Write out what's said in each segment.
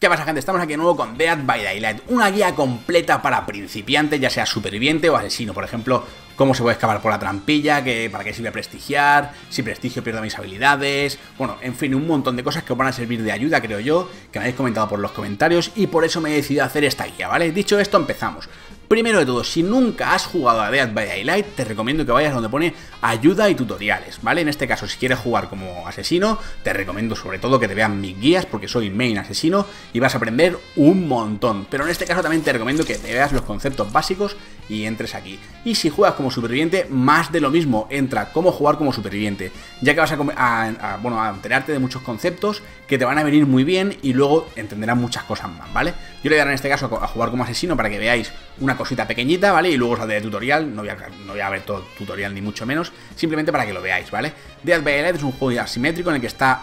¿Qué pasa gente? Estamos aquí de nuevo con Dead by Daylight, una guía completa para principiantes, ya sea superviviente o asesino, por ejemplo, cómo se puede escapar por la trampilla, para qué sirve prestigiar, si prestigio pierdo mis habilidades, bueno, en fin, un montón de cosas que os van a servir de ayuda, creo yo, que me habéis comentado por los comentarios y por eso me he decidido hacer esta guía, ¿vale? Dicho esto, empezamos. Primero de todo, si nunca has jugado a Dead by Daylight, te recomiendo que vayas donde pone ayuda y tutoriales, ¿vale? En este caso, si quieres jugar como asesino, te recomiendo sobre todo que te vean mis guías, porque soy main asesino y vas a aprender un montón. Pero en este caso también te recomiendo que te veas los conceptos básicos y entres aquí. Y si juegas como superviviente, más de lo mismo, entra cómo jugar como superviviente, ya que vas a, a, bueno, a enterarte de muchos conceptos que te van a venir muy bien y luego entenderás muchas cosas más, ¿vale? Yo le dar en este caso a jugar como asesino para que veáis una cosita pequeñita, ¿vale? Y luego os haré tutorial, no voy, a, no voy a ver todo tutorial ni mucho menos, simplemente para que lo veáis, ¿vale? Dead by Light es un juego asimétrico en el que, está,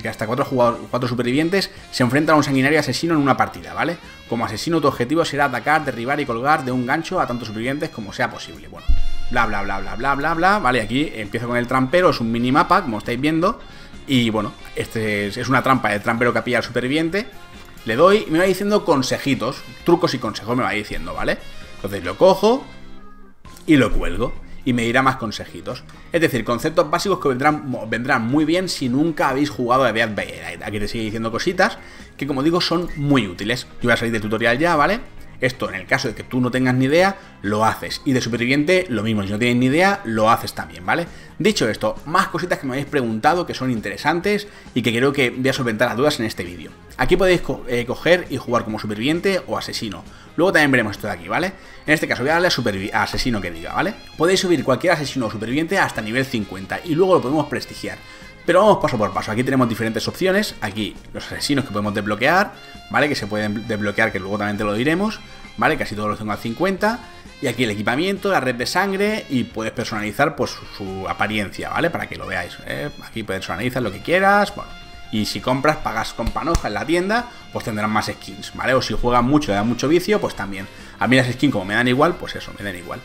que hasta cuatro, cuatro supervivientes se enfrentan a un sanguinario asesino en una partida, ¿vale? Como asesino tu objetivo será atacar, derribar y colgar de un gancho a tantos supervivientes como sea posible, bueno, bla bla bla bla bla bla bla, ¿vale? Aquí empiezo con el trampero, es un minimapa, como estáis viendo, y bueno, este es, una trampa, del trampero que pilla al superviviente le doy, y me va diciendo consejitos, trucos y consejos me va diciendo, ¿vale? Entonces lo cojo y lo cuelgo y me dirá más consejitos. Es decir, conceptos básicos que vendrán, vendrán muy bien si nunca habéis jugado a beat by Aquí te sigue diciendo cositas que, como digo, son muy útiles. Yo voy a salir del tutorial ya, ¿vale? Esto, en el caso de que tú no tengas ni idea, lo haces. Y de superviviente, lo mismo. Si no tienes ni idea, lo haces también, ¿vale? Dicho esto, más cositas que me habéis preguntado que son interesantes y que creo que voy a solventar las dudas en este vídeo. Aquí podéis eh, coger y jugar como superviviente o asesino. Luego también veremos esto de aquí, ¿vale? En este caso voy a darle a asesino que diga, ¿vale? Podéis subir cualquier asesino o superviviente hasta nivel 50 y luego lo podemos prestigiar. Pero vamos paso por paso. Aquí tenemos diferentes opciones. Aquí los asesinos que podemos desbloquear, ¿vale? Que se pueden desbloquear, que luego también te lo diremos, ¿vale? Casi todos los tengo al 50. Y aquí el equipamiento, la red de sangre y puedes personalizar pues su, apariencia, ¿vale? Para que lo veáis. ¿eh? aquí puedes personalizar lo que quieras, bueno. Y si compras, pagas con panoja en la tienda, pues tendrán más skins, ¿vale? O si juegan mucho, y dan mucho vicio, pues también. A mí las skins como me dan igual, pues eso, me dan igual.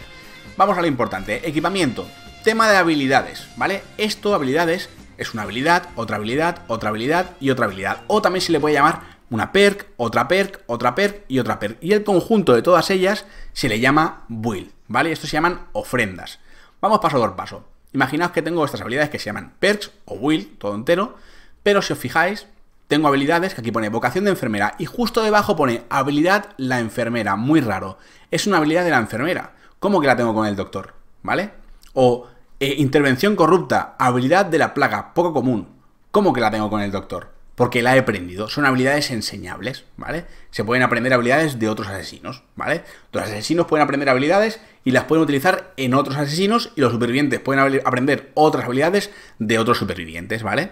Vamos a lo importante, equipamiento. Tema de habilidades, ¿vale? Esto, habilidades, es una habilidad, otra habilidad, otra habilidad y otra habilidad. O también se le puede llamar una perk, otra perk, otra perk y otra perk. Y el conjunto de todas ellas se le llama will ¿vale? Esto se llaman ofrendas. Vamos paso por paso. Imaginaos que tengo estas habilidades que se llaman perks o build, todo entero, pero si os fijáis, tengo habilidades que aquí pone vocación de enfermera y justo debajo pone habilidad la enfermera, muy raro. Es una habilidad de la enfermera. ¿Cómo que la tengo con el doctor? ¿Vale? O e intervención corrupta, habilidad de la plaga, poco común. ¿Cómo que la tengo con el doctor? Porque la he aprendido. Son habilidades enseñables, ¿vale? Se pueden aprender habilidades de otros asesinos, ¿vale? Los asesinos pueden aprender habilidades y las pueden utilizar en otros asesinos y los supervivientes pueden aprender otras habilidades de otros supervivientes, ¿vale?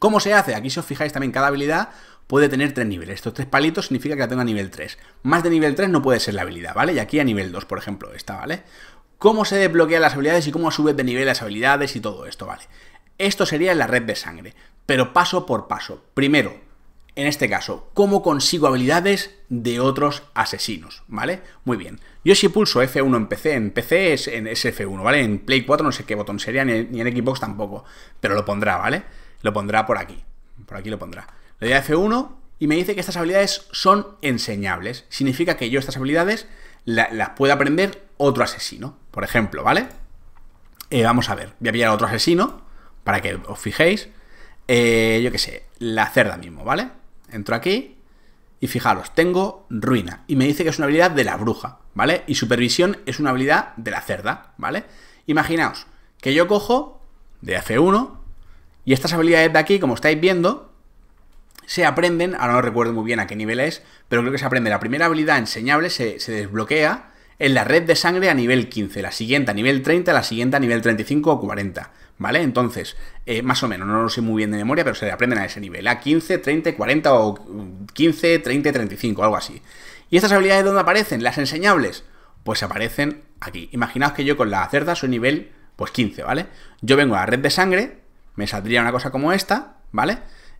¿Cómo se hace? Aquí si os fijáis también cada habilidad puede tener tres niveles. Estos tres palitos significa que la tengo a nivel 3. Más de nivel 3 no puede ser la habilidad, ¿vale? Y aquí a nivel 2, por ejemplo, esta, ¿vale? cómo se desbloquean las habilidades y cómo subes de nivel las habilidades y todo esto, ¿vale? Esto sería la red de sangre, pero paso por paso. Primero, en este caso, cómo consigo habilidades de otros asesinos, ¿vale? Muy bien. Yo si pulso F1 en PC, en PC es, en, F1, ¿vale? En Play 4 no sé qué botón sería, ni, en Xbox tampoco, pero lo pondrá, ¿vale? Lo pondrá por aquí, por aquí lo pondrá. Le doy a F1 y me dice que estas habilidades son enseñables. Significa que yo estas habilidades las puede aprender otro asesino, por ejemplo, ¿vale? Eh, vamos a ver, voy a pillar otro asesino para que os fijéis. Eh, yo qué sé, la cerda mismo, ¿vale? Entro aquí y fijaros, tengo ruina y me dice que es una habilidad de la bruja, ¿vale? Y supervisión es una habilidad de la cerda, ¿vale? Imaginaos que yo cojo de F1 y estas habilidades de aquí, como estáis viendo, se aprenden, ahora no recuerdo muy bien a qué nivel es, pero creo que se aprende la primera habilidad enseñable, se desbloquea en la red de sangre a nivel 15, la siguiente a nivel 30, la siguiente a nivel 35 o 40. ¿Vale? Entonces, eh, más o menos, no lo sé muy bien de memoria, pero se aprenden a ese nivel. A 15, 30, 40 o 15, 30, 35, algo así. ¿Y estas habilidades dónde aparecen? ¿Las enseñables? Pues aparecen aquí. Imaginaos que yo con la cerda soy nivel pues 15, ¿vale? Yo vengo a la red de sangre, me saldría una cosa como esta, ¿vale?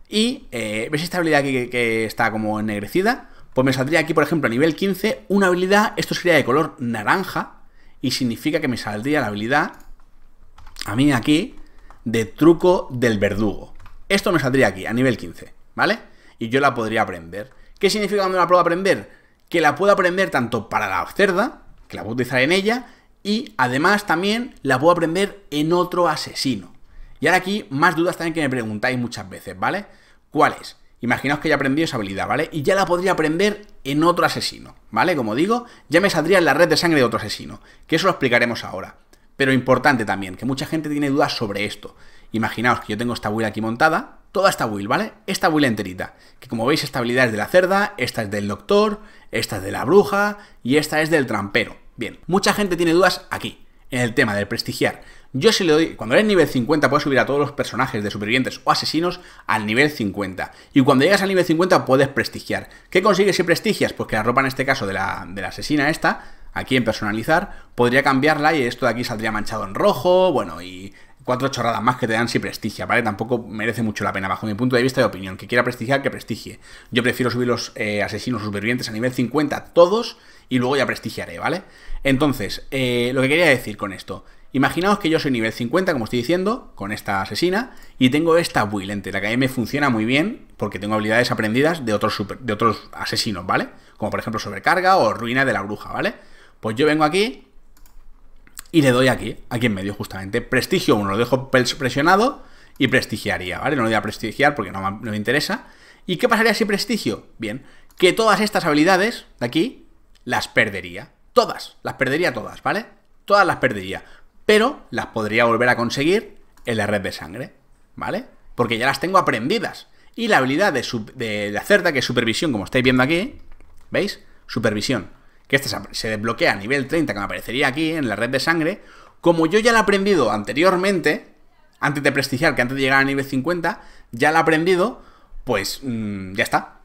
Y eh, ves esta habilidad aquí que está como ennegrecida, pues me saldría aquí, por ejemplo, a nivel 15, una habilidad, esto sería de color naranja, y significa que me saldría la habilidad, a mí aquí, de truco del verdugo. Esto me saldría aquí, a nivel 15, ¿vale? Y yo la podría aprender. ¿Qué significa cuando la puedo aprender? Que la puedo aprender tanto para la cerda, que la puedo utilizar en ella, y además también la puedo aprender en otro asesino. Y ahora aquí, más dudas también que me preguntáis muchas veces, ¿vale? ¿Cuáles? Imaginaos que ya aprendí esa habilidad, ¿vale? Y ya la podría aprender en otro asesino, ¿vale? Como digo, ya me saldría en la red de sangre de otro asesino, que eso lo explicaremos ahora. Pero importante también, que mucha gente tiene dudas sobre esto. Imaginaos que yo tengo esta build aquí montada, toda esta build, ¿vale? Esta build enterita, que como veis esta habilidad es de la cerda, esta es del doctor, esta es de la bruja y esta es del trampero. Bien, mucha gente tiene dudas aquí en el tema del prestigiar. Yo si le doy, cuando eres nivel 50 puedes subir a todos los personajes de supervivientes o asesinos al nivel 50. Y cuando llegas al nivel 50 puedes prestigiar. ¿Qué consigues si prestigias? Pues que la ropa en este caso de la, asesina esta, aquí en personalizar, podría cambiarla y esto de aquí saldría manchado en rojo, bueno, y cuatro chorradas más que te dan si prestigia, ¿vale? Tampoco merece mucho la pena, bajo mi punto de vista de opinión. Que quiera prestigiar, que prestigie. Yo prefiero subir los eh, asesinos supervivientes a nivel 50 todos y luego ya prestigiaré, ¿vale? Entonces, eh, lo que quería decir con esto. Imaginaos que yo soy nivel 50, como estoy diciendo, con esta asesina, y tengo esta build la que a mí me funciona muy bien, porque tengo habilidades aprendidas de otros, de otros asesinos, ¿vale? Como por ejemplo sobrecarga o ruina de la bruja, ¿vale? Pues yo vengo aquí y le doy aquí, aquí en medio justamente, prestigio 1, lo dejo presionado y prestigiaría, ¿vale? No lo voy a prestigiar porque no me interesa. ¿Y qué pasaría si prestigio? Bien, que todas estas habilidades de aquí las perdería. Todas, las perdería todas, ¿vale? Todas las perdería, pero las podría volver a conseguir en la red de sangre, ¿vale? Porque ya las tengo aprendidas. Y la habilidad de, de, que es supervisión, como estáis viendo aquí, ¿veis? Supervisión. Que esta se desbloquea a nivel 30, que me aparecería aquí en la red de sangre. Como yo ya la he aprendido anteriormente, antes de prestigiar, que antes de llegar a nivel 50, ya la he aprendido, pues mm, ya está.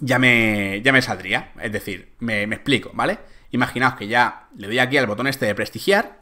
Ya me, ya me saldría. Es decir, me, me explico, ¿vale? Imaginaos que ya le doy aquí al botón este de prestigiar,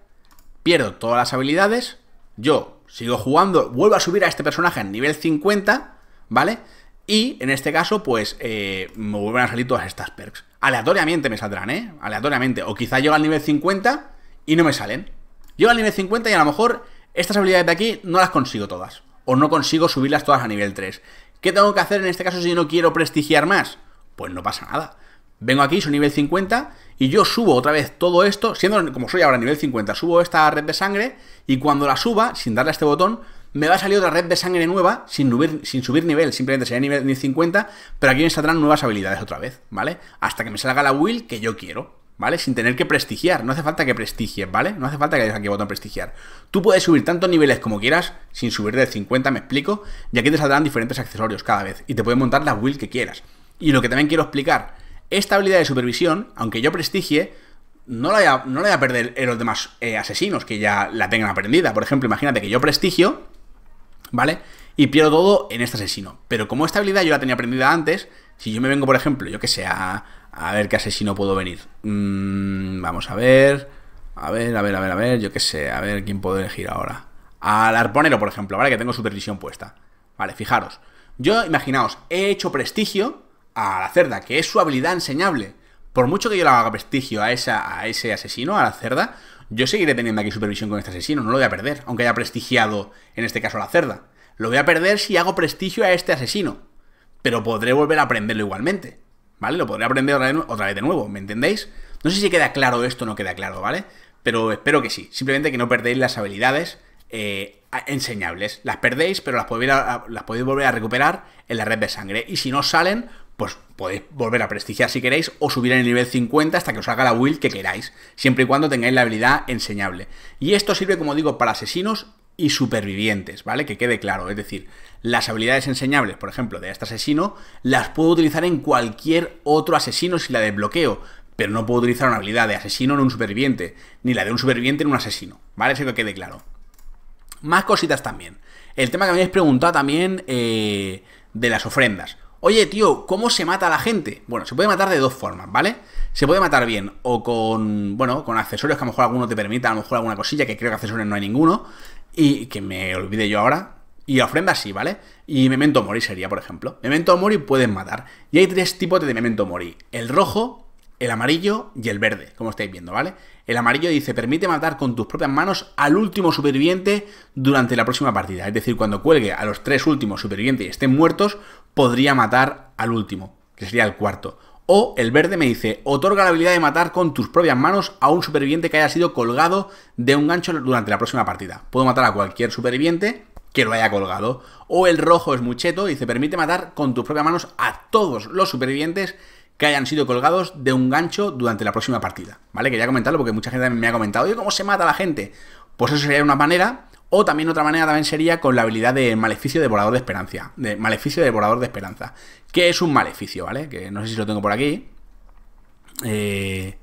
pierdo todas las habilidades, yo sigo jugando, vuelvo a subir a este personaje en nivel 50, ¿vale? Y en este caso, pues eh, me vuelven a salir todas estas perks. Aleatoriamente me saldrán, ¿eh? Aleatoriamente. O quizá llego al nivel 50 y no me salen. Llego al nivel 50 y a lo mejor estas habilidades de aquí no las consigo todas. O no consigo subirlas todas a nivel 3. ¿Qué tengo que hacer en este caso si no quiero prestigiar más? Pues no pasa nada. Vengo aquí, soy nivel 50 y yo subo otra vez todo esto, siendo como soy ahora nivel 50, subo esta red de sangre y cuando la suba, sin darle a este botón, me va a salir otra red de sangre nueva sin subir, sin subir nivel, simplemente sería nivel, 50, pero aquí me saldrán nuevas habilidades otra vez, ¿vale? Hasta que me salga la will que yo quiero, ¿vale? Sin tener que prestigiar, no hace falta que prestigies, ¿vale? No hace falta que haya aquí el botón prestigiar. Tú puedes subir tantos niveles como quieras, sin subir de 50, me explico, y aquí te saldrán diferentes accesorios cada vez, y te puedes montar la will que quieras. Y lo que también quiero explicar esta habilidad de supervisión, aunque yo prestigie, no la voy a, no perder en los demás eh, asesinos que ya la tengan aprendida. Por ejemplo, imagínate que yo prestigio, ¿vale? Y pierdo todo en este asesino. Pero como esta habilidad yo la tenía aprendida antes, si yo me vengo, por ejemplo, yo que sé, a, ver qué asesino puedo venir. Mm, vamos a ver. A ver, a ver, a ver, a ver, yo qué sé, a ver quién puedo elegir ahora. Al arponero, por ejemplo, ¿vale? Que tengo supervisión puesta. Vale, fijaros. Yo, imaginaos, he hecho prestigio, a la cerda, que es su habilidad enseñable. Por mucho que yo le haga prestigio a, esa, a ese asesino, a la cerda, yo seguiré teniendo aquí supervisión con este asesino, no lo voy a perder, aunque haya prestigiado, en este caso, a la cerda. Lo voy a perder si hago prestigio a este asesino, pero podré volver a aprenderlo igualmente, ¿vale? Lo podré aprender otra vez, de nuevo, ¿me entendéis? No sé si queda claro esto o no queda claro, ¿vale? Pero espero que sí, simplemente que no perdéis las habilidades eh, enseñables. Las perdéis, pero las podéis, las podéis volver a recuperar en la red de sangre. Y si no salen, pues podéis volver a prestigiar si queréis o subir en el nivel 50 hasta que os haga la build que queráis, siempre y cuando tengáis la habilidad enseñable. Y esto sirve, como digo, para asesinos y supervivientes, ¿vale? Que quede claro, es decir, las habilidades enseñables, por ejemplo, de este asesino, las puedo utilizar en cualquier otro asesino si la desbloqueo, pero no puedo utilizar una habilidad de asesino en un superviviente, ni la de un superviviente en un asesino, ¿vale? Eso que quede claro. Más cositas también. El tema que me habéis preguntado también eh, de las ofrendas. Oye, tío, ¿cómo se mata a la gente? Bueno, se puede matar de dos formas, ¿vale? Se puede matar bien o con, bueno, con accesorios que a lo mejor alguno te permita, a lo mejor alguna cosilla, que creo que accesorios no hay ninguno, y que me olvide yo ahora. Y ofrenda sí, ¿vale? Y Memento Mori sería, por ejemplo. Memento Mori pueden matar. Y hay tres tipos de Memento Mori. El rojo, el amarillo y el verde, como estáis viendo, ¿vale? El amarillo dice, permite matar con tus propias manos al último superviviente durante la próxima partida. Es decir, cuando cuelgue a los tres últimos supervivientes y estén muertos, podría matar al último, que sería el cuarto. O el verde me dice, otorga la habilidad de matar con tus propias manos a un superviviente que haya sido colgado de un gancho durante la próxima partida. Puedo matar a cualquier superviviente que lo haya colgado. O el rojo es mucheto y dice, permite matar con tus propias manos a todos los supervivientes que hayan sido colgados de un gancho durante la próxima partida. ¿Vale? Quería comentarlo porque mucha gente me ha comentado, oye, ¿cómo se mata a la gente? Pues eso sería una manera o también otra manera también sería con la habilidad de maleficio devorador de esperanza. De maleficio devorador de esperanza. Que es un maleficio, ¿vale? Que no sé si lo tengo por aquí. Eh,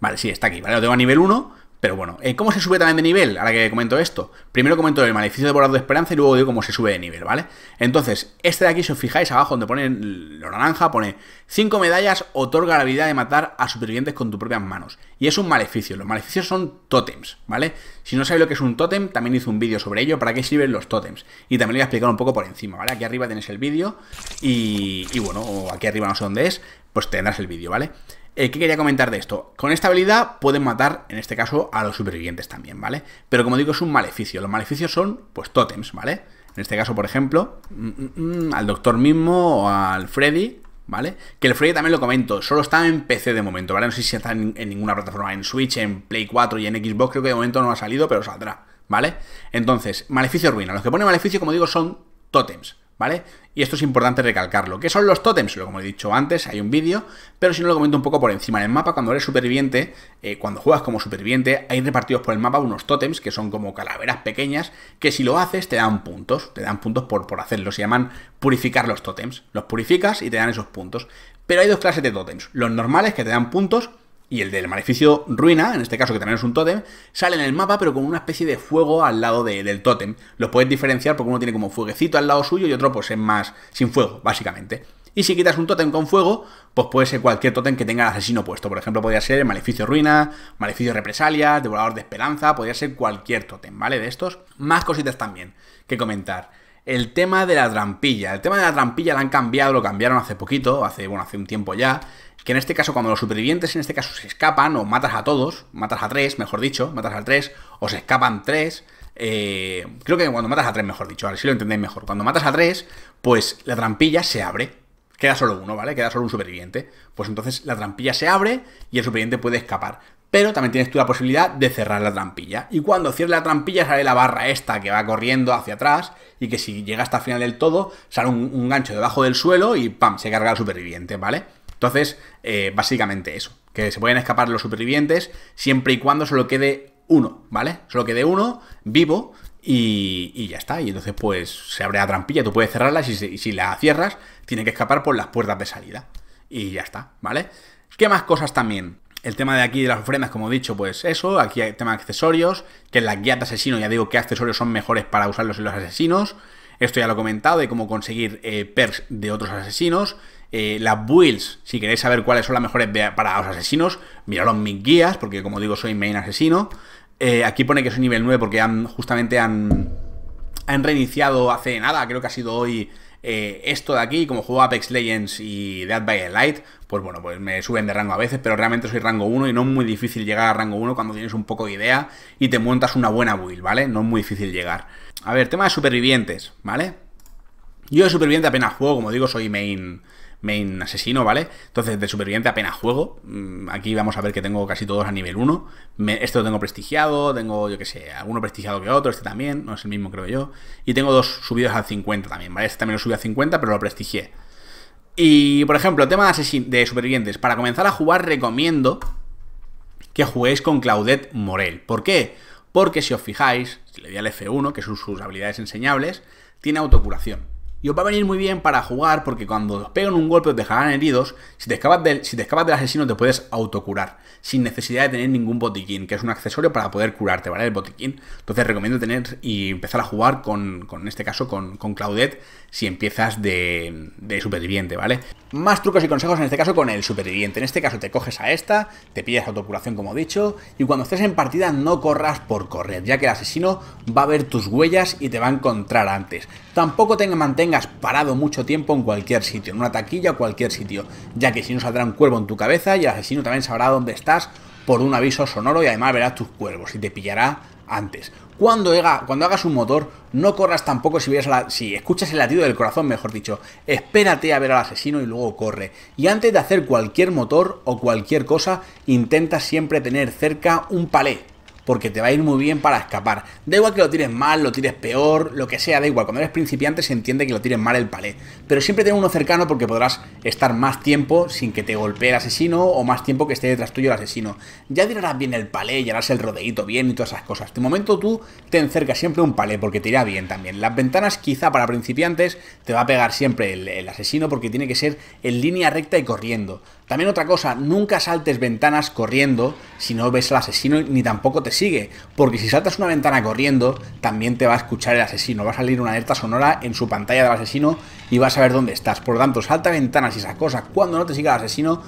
vale, sí, está aquí, ¿vale? Lo tengo a nivel 1. Pero bueno, eh, ¿cómo se sube también de nivel? Ahora que comento esto. Primero comento el maleficio de devorador de esperanza y luego digo cómo se sube de nivel, ¿vale? Entonces, este de aquí, si os fijáis, abajo donde pone lo naranja, pone 5 medallas otorga la habilidad de matar a supervivientes con tus propias manos. Y es un maleficio. Los maleficios son tótems, ¿vale? Si no sabéis lo que es un tótem, también hice un vídeo sobre ello, para qué sirven los tótems. Y también lo voy a explicar un poco por encima, ¿vale? Aquí arriba tenéis el vídeo y, y bueno, o aquí arriba no sé dónde es, pues tendrás el vídeo, ¿vale? Eh, ¿Qué quería comentar de esto? Con esta habilidad pueden matar, en este caso, a los supervivientes también, ¿vale? Pero como digo, es un maleficio. Los maleficios son, pues, tótems, ¿vale? En este caso, por ejemplo, mm, mm, mm, al doctor mismo o al Freddy, ¿vale? Que el Freddy también lo comento, solo está en PC de momento, ¿vale? No sé si está en, en, ninguna plataforma, en Switch, en Play 4 y en Xbox, creo que de momento no ha salido, pero saldrá, ¿vale? Entonces, maleficio ruina. Los que ponen maleficio, como digo, son tótems, ¿vale? Y esto es importante recalcarlo. ¿Qué son los tótems? como he dicho antes, hay un vídeo, pero si no lo comento un poco por encima. En el mapa, cuando eres superviviente, eh, cuando juegas como superviviente, hay repartidos por el mapa unos tótems que son como calaveras pequeñas, que si lo haces te dan puntos, te dan puntos por, por hacerlo. Se llaman purificar los tótems. Los purificas y te dan esos puntos. Pero hay dos clases de tótems. Los normales que te dan puntos y el del maleficio ruina, en este caso que también es un tótem, sale en el mapa pero con una especie de fuego al lado del tótem. Los puedes diferenciar porque uno tiene como fueguecito al lado suyo y otro pues es más sin fuego, básicamente. Y si quitas un tótem con fuego, pues puede ser cualquier tótem que tenga el asesino puesto. Por ejemplo, podría ser el maleficio ruina, maleficio represalia, devorador de esperanza, podría ser cualquier tótem, ¿vale? De estos. Más cositas también que comentar el tema de la trampilla. El tema de la trampilla la han cambiado, lo cambiaron hace poquito, hace, bueno, hace un tiempo ya. Que en este caso, cuando los supervivientes en este caso se escapan, o matas a todos, matas a tres, mejor dicho, matas a tres, o se escapan tres. Eh, creo que cuando matas a tres, mejor dicho, a ver si lo entendéis mejor. Cuando matas a tres, pues la trampilla se abre. Queda solo uno, ¿vale? Queda solo un superviviente. Pues entonces la trampilla se abre y el superviviente puede escapar pero también tienes tú la posibilidad de cerrar la trampilla. Y cuando cierres la trampilla sale la barra esta que va corriendo hacia atrás y que si llega hasta el final del todo sale un, gancho debajo del suelo y ¡pam! se carga el superviviente, ¿vale? Entonces, eh, básicamente eso, que se pueden escapar los supervivientes siempre y cuando solo quede uno, ¿vale? Solo quede uno vivo y, ya está. Y entonces, pues se abre la trampilla, tú puedes cerrarla si, y si la cierras, tiene que escapar por las puertas de salida. Y ya está, ¿vale? ¿Qué más cosas también? El tema de aquí de las ofrendas, como he dicho, pues eso. Aquí hay tema de accesorios, que en la guía de asesino ya digo qué accesorios son mejores para usarlos en los asesinos. Esto ya lo he comentado, de cómo conseguir eh, perks de otros asesinos. Eh, las builds, si queréis saber cuáles son las mejores para los asesinos, mirad mis guías, porque como digo, soy main asesino. Eh, aquí pone que soy nivel 9 porque han, justamente han, han reiniciado hace nada, creo que ha sido hoy eh, esto de aquí, como juego Apex Legends y Dead by Light, pues bueno, pues me suben de rango a veces, pero realmente soy rango 1 y no es muy difícil llegar a rango 1 cuando tienes un poco de idea y te montas una buena build, ¿vale? No es muy difícil llegar. A ver, tema de supervivientes, ¿vale? Yo de superviviente apenas juego, como digo, soy main main asesino, ¿vale? Entonces, de superviviente apenas juego. Mm, aquí vamos a ver que tengo casi todos a nivel 1. Esto este lo tengo prestigiado, tengo, yo qué sé, alguno prestigiado que otro, este también, no es el mismo, creo yo. Y tengo dos subidos a 50 también, ¿vale? Este también lo subí a 50, pero lo prestigié. Y, por ejemplo, tema de, supervivientes. Para comenzar a jugar, recomiendo que juguéis con Claudette Morel. ¿Por qué? Porque si os fijáis, si le di al F1, que son sus habilidades enseñables, tiene autocuración. Y os va a venir muy bien para jugar porque cuando os pegan un golpe te dejarán heridos. Si te escapas del, si te escapas del asesino te puedes autocurar sin necesidad de tener ningún botiquín, que es un accesorio para poder curarte, ¿vale? El botiquín. Entonces recomiendo tener y empezar a jugar con, en este caso, con, con Claudette si empiezas de, superviviente, ¿vale? Más trucos y consejos en este caso con el superviviente. En este caso te coges a esta, te pillas autocuración como he dicho y cuando estés en partida no corras por correr, ya que el asesino va a ver tus huellas y te va a encontrar antes. Tampoco tenga mantengas tengas parado mucho tiempo en cualquier sitio, en una taquilla o cualquier sitio, ya que si no saldrá un cuervo en tu cabeza y el asesino también sabrá dónde estás por un aviso sonoro y además verás tus cuervos y te pillará antes. Cuando, cuando hagas un motor, no corras tampoco si, si escuchas el latido del corazón, mejor dicho. Espérate a ver al asesino y luego corre. Y antes de hacer cualquier motor o cualquier cosa, intenta siempre tener cerca un palé porque te va a ir muy bien para escapar. Da igual que lo tires mal, lo tires peor, lo que sea, da igual. Cuando eres principiante se entiende que lo tires mal el palé. Pero siempre ten uno cercano porque podrás estar más tiempo sin que te golpee el asesino o más tiempo que esté detrás tuyo el asesino. Ya tirarás bien el palé, ya harás el rodeito bien y todas esas cosas. De momento tú ten cerca siempre un palé porque te irá bien también. Las ventanas quizá para principiantes te va a pegar siempre el, el asesino porque tiene que ser en línea recta y corriendo. También otra cosa, nunca saltes ventanas corriendo si no ves al asesino ni tampoco te sigue, porque si saltas una ventana corriendo, también te va a escuchar el asesino, va a salir una alerta sonora en su pantalla del asesino y vas a ver dónde estás. Por lo tanto, salta ventanas y esas cosas cuando no te siga el asesino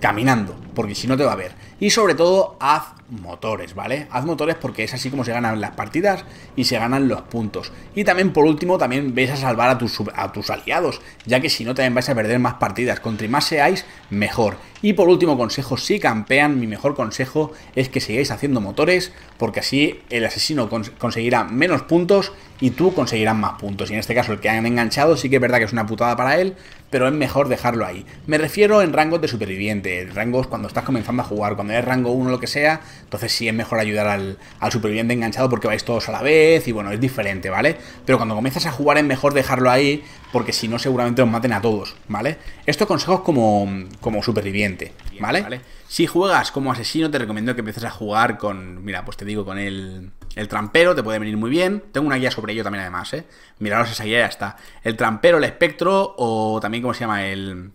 caminando, porque si no te va a ver. Y sobre todo, haz motores, ¿vale? Haz motores porque es así como se ganan las partidas y se ganan los puntos. Y también, por último, también vais a salvar a tus, a tus aliados, ya que si no también vais a perder más partidas. Contra y más seáis, mejor. Y por último consejo, si campean, mi mejor consejo es que sigáis haciendo motores, porque así el asesino conseguirá menos puntos y tú conseguirás más puntos. Y en este caso el que han enganchado sí que es verdad que es una putada para él, pero es mejor dejarlo ahí. Me refiero en rangos de superviviente, rangos cuando estás comenzando a jugar, cuando rango 1 o lo que sea, entonces sí es mejor ayudar al, superviviente enganchado porque vais todos a la vez y bueno, es diferente, ¿vale? Pero cuando comienzas a jugar es mejor dejarlo ahí porque si no seguramente os maten a todos, ¿vale? Estos consejos como, como superviviente, ¿vale? Si juegas como asesino te recomiendo que empieces a jugar con, mira, pues te digo, con el, el trampero, te puede venir muy bien. Tengo una guía sobre ello también además, ¿eh? Miraros esa guía ya está. El trampero, el espectro o también, ¿cómo se llama? El...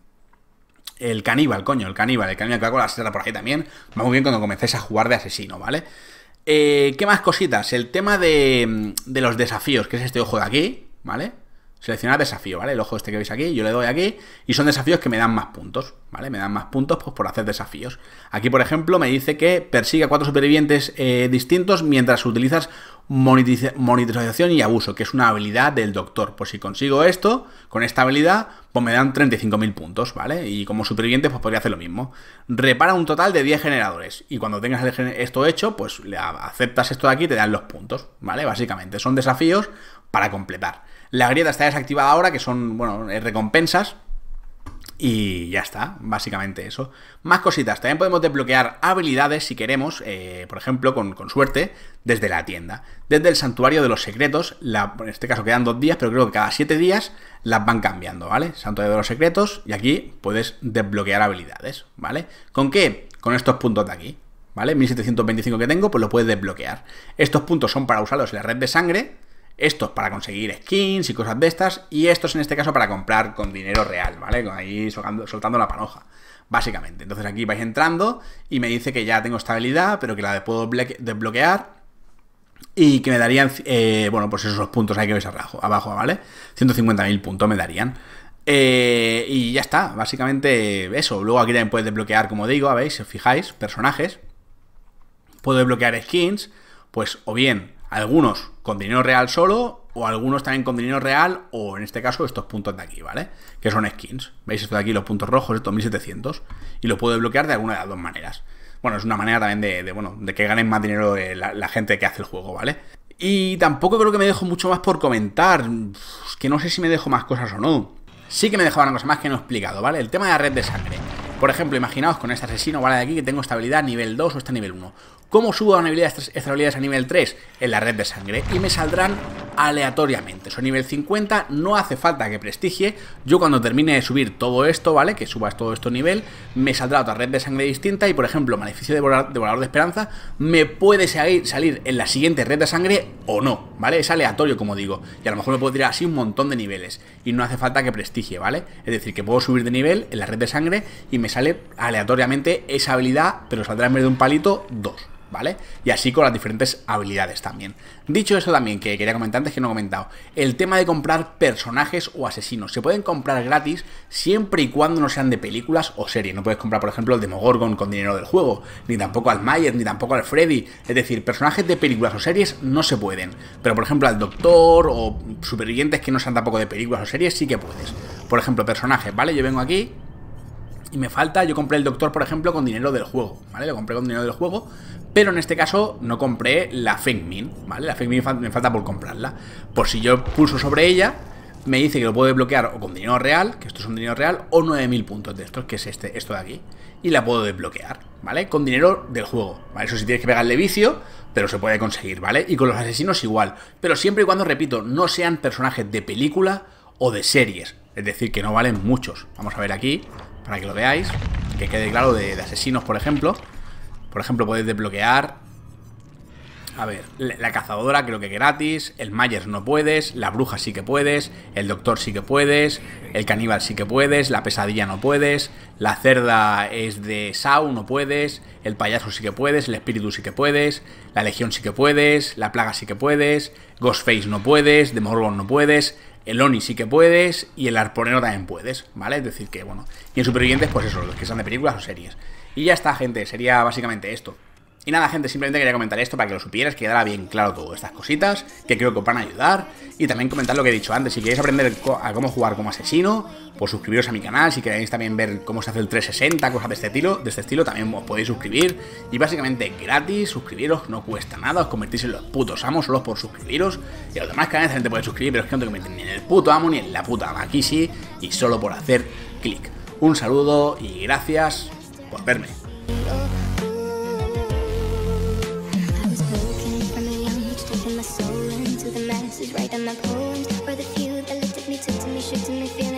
El caníbal, coño, el caníbal, el caníbal que va con la sierra por aquí también. Va muy bien cuando comencéis a jugar de asesino, ¿vale? Eh, ¿Qué más cositas? El tema de, de los desafíos, que es este ojo de aquí, ¿vale? Seleccionar desafío, ¿vale? El ojo este que veis aquí, yo le doy aquí y son desafíos que me dan más puntos, ¿vale? Me dan más puntos pues, por hacer desafíos. Aquí, por ejemplo, me dice que persiga cuatro supervivientes eh, distintos mientras utilizas monitorización y abuso, que es una habilidad del doctor. Pues si consigo esto, con esta habilidad, pues me dan 35.000 puntos, ¿vale? Y como superviviente, pues podría hacer lo mismo. Repara un total de 10 generadores. Y cuando tengas esto hecho, pues le aceptas esto de aquí y te dan los puntos, ¿vale? Básicamente, son desafíos para completar. La grieta está desactivada ahora, que son, bueno, eh, recompensas. Y ya está, básicamente eso. Más cositas, también podemos desbloquear habilidades si queremos, eh, por ejemplo, con, suerte, desde la tienda. Desde el santuario de los secretos, en este caso quedan dos días, pero creo que cada siete días las van cambiando, ¿vale? Santuario de los secretos, y aquí puedes desbloquear habilidades, ¿vale? ¿Con qué? Con estos puntos de aquí, ¿vale? 1725 que tengo, pues lo puedes desbloquear. Estos puntos son para usarlos en la red de sangre, estos para conseguir skins y cosas de estas, y estos en este caso para comprar con dinero real, ¿vale? ahí soltando, la panoja básicamente. Entonces aquí vais entrando y me dice que ya tengo estabilidad pero que la puedo desbloquear y que me darían, eh, bueno, pues esos puntos ahí que veis abajo, abajo ¿vale? 150.000 puntos me darían. Eh, y ya está, básicamente eso. Luego aquí también puedes desbloquear, como digo, ¿veis? Si os fijáis, personajes. Puedo desbloquear skins, pues o bien algunos con dinero real solo, o algunos también con dinero real, o en este caso estos puntos de aquí, ¿vale? Que son skins. ¿Veis esto de aquí, los puntos rojos, estos 1700? Y lo puedo desbloquear de alguna de las dos maneras. Bueno, es una manera también de, bueno, de que ganen más dinero eh, la, gente que hace el juego, ¿vale? Y tampoco creo que me dejo mucho más por comentar. que no sé si me dejo más cosas o no. Sí que me dejaban cosas más que no he explicado, ¿vale? El tema de la red de sangre. Por ejemplo, imaginaos con este asesino, ¿vale? De aquí que tengo estabilidad nivel 2 o este nivel 1. ¿Cómo subo a habilidades, extra habilidades a nivel 3? En la red de sangre. Y me saldrán aleatoriamente. Son nivel 50, no hace falta que prestigie. Yo cuando termine de subir todo esto, ¿vale? Que subas todo esto a nivel, me saldrá otra red de sangre distinta. Y por ejemplo, Maleficio de volador de Esperanza me puede salir en la siguiente red de sangre o no, ¿vale? Es aleatorio, como digo. Y a lo mejor me puedo tirar así un montón de niveles. Y no hace falta que prestigie, ¿vale? Es decir, que puedo subir de nivel en la red de sangre y me sale aleatoriamente esa habilidad, pero saldrá en vez de un palito, dos. ¿vale? Y así con las diferentes habilidades también. Dicho eso también, que quería comentar antes que no he comentado, el tema de comprar personajes o asesinos. Se pueden comprar gratis siempre y cuando no sean de películas o series. No puedes comprar, por ejemplo, el Demogorgon con dinero del juego, ni tampoco al Mayer, ni tampoco al Freddy. Es decir, personajes de películas o series no se pueden. Pero, por ejemplo, al Doctor o supervivientes que no sean tampoco de películas o series sí que puedes. Por ejemplo, personajes, ¿vale? Yo vengo aquí, y me falta, yo compré el Doctor, por ejemplo, con dinero del juego, ¿vale? Lo compré con dinero del juego, pero en este caso no compré la Fengmin, ¿vale? La Fengmin me falta por comprarla. Por si yo pulso sobre ella, me dice que lo puedo desbloquear o con dinero real, que esto es un dinero real, o 9000 puntos de estos, que es este, esto de aquí. Y la puedo desbloquear, ¿vale? Con dinero del juego, ¿vale? Eso sí tienes que pegarle vicio, pero se puede conseguir, ¿vale? Y con los asesinos igual. Pero siempre y cuando, repito, no sean personajes de película o de series. Es decir, que no valen muchos. Vamos a ver aquí para que lo veáis, que quede claro de, asesinos, por ejemplo. Por ejemplo, podéis desbloquear, a ver, la cazadora creo que gratis, el Myers no puedes, la bruja sí que puedes, el doctor sí que puedes, el caníbal sí que puedes, la pesadilla no puedes, la cerda es de Sau, no puedes, el payaso sí que puedes, el espíritu sí que puedes, la legión sí que puedes, la plaga sí que puedes, Ghostface no puedes, de no puedes, el Oni sí que puedes y el Arponero también puedes, ¿vale? Es decir que, bueno, y en Supervivientes, pues eso, los que sean de películas o series. Y ya está, gente, sería básicamente esto. Y nada, gente, simplemente quería comentar esto para que lo supieras, que quedara bien claro todas estas cositas, que creo que os van a ayudar. Y también comentar lo que he dicho antes, si queréis aprender a cómo jugar como asesino, pues suscribiros a mi canal, si queréis también ver cómo se hace el 360, cosas de este estilo, de este estilo también os podéis suscribir. Y básicamente gratis, suscribiros, no cuesta nada, os convertís en los putos amos solo por suscribiros. Y además los demás canales también te puedes suscribir, pero es que no te ni en el puto amo ni en la puta ama, aquí sí, y solo por hacer clic. Un saludo y gracias por verme. is right. And my poems for the few that looked at me, took to me, shook to me,